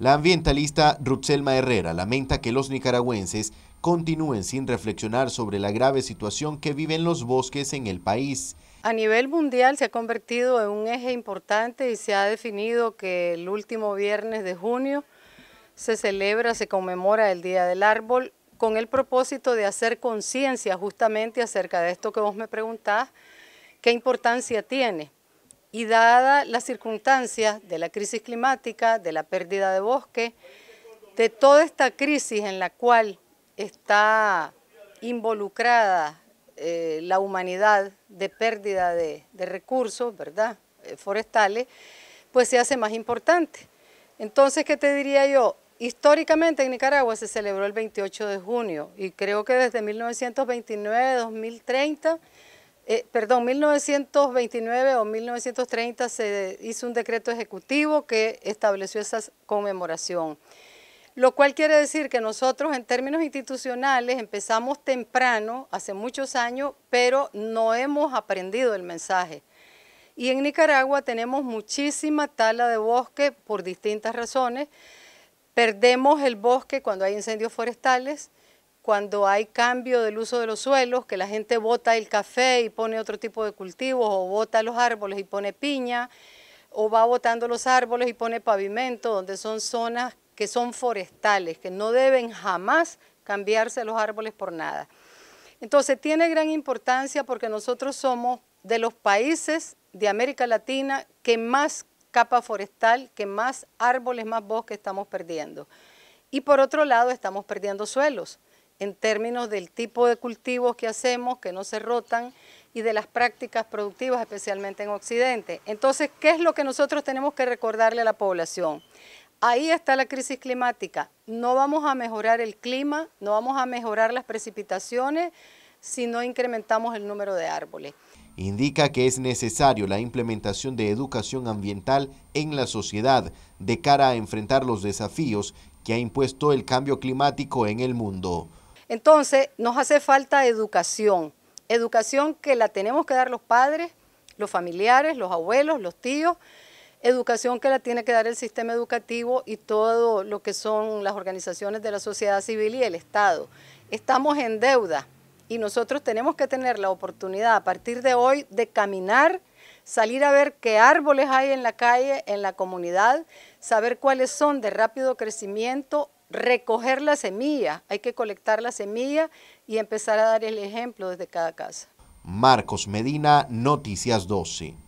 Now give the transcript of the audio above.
La ambientalista Rutzelma Herrera lamenta que los nicaragüenses continúen sin reflexionar sobre la grave situación que viven los bosques en el país. A nivel mundial se ha convertido en un eje importante y se ha definido que el último viernes de junio se celebra, se conmemora el Día del Árbol con el propósito de hacer conciencia justamente acerca de esto que vos me preguntás, qué importancia tiene y dada las circunstancias de la crisis climática, de la pérdida de bosque, de toda esta crisis en la cual está involucrada eh, la humanidad de pérdida de, recursos ¿verdad? Eh, forestales, pues se hace más importante. Entonces, ¿qué te diría yo? Históricamente en Nicaragua se celebró el 28 de junio y creo que desde 1929, 2030 eh, perdón, 1929 o 1930 se hizo un decreto ejecutivo que estableció esa conmemoración. Lo cual quiere decir que nosotros en términos institucionales empezamos temprano, hace muchos años, pero no hemos aprendido el mensaje. Y en Nicaragua tenemos muchísima tala de bosque por distintas razones. Perdemos el bosque cuando hay incendios forestales, cuando hay cambio del uso de los suelos, que la gente bota el café y pone otro tipo de cultivos, o bota los árboles y pone piña, o va botando los árboles y pone pavimento, donde son zonas que son forestales, que no deben jamás cambiarse los árboles por nada. Entonces tiene gran importancia porque nosotros somos de los países de América Latina que más capa forestal, que más árboles, más bosque estamos perdiendo. Y por otro lado estamos perdiendo suelos en términos del tipo de cultivos que hacemos, que no se rotan, y de las prácticas productivas, especialmente en Occidente. Entonces, ¿qué es lo que nosotros tenemos que recordarle a la población? Ahí está la crisis climática. No vamos a mejorar el clima, no vamos a mejorar las precipitaciones si no incrementamos el número de árboles. Indica que es necesario la implementación de educación ambiental en la sociedad de cara a enfrentar los desafíos que ha impuesto el cambio climático en el mundo. Entonces, nos hace falta educación, educación que la tenemos que dar los padres, los familiares, los abuelos, los tíos, educación que la tiene que dar el sistema educativo y todo lo que son las organizaciones de la sociedad civil y el Estado. Estamos en deuda y nosotros tenemos que tener la oportunidad a partir de hoy de caminar, salir a ver qué árboles hay en la calle, en la comunidad, saber cuáles son de rápido crecimiento recoger la semilla, hay que colectar la semilla y empezar a dar el ejemplo desde cada casa. Marcos Medina, Noticias 12.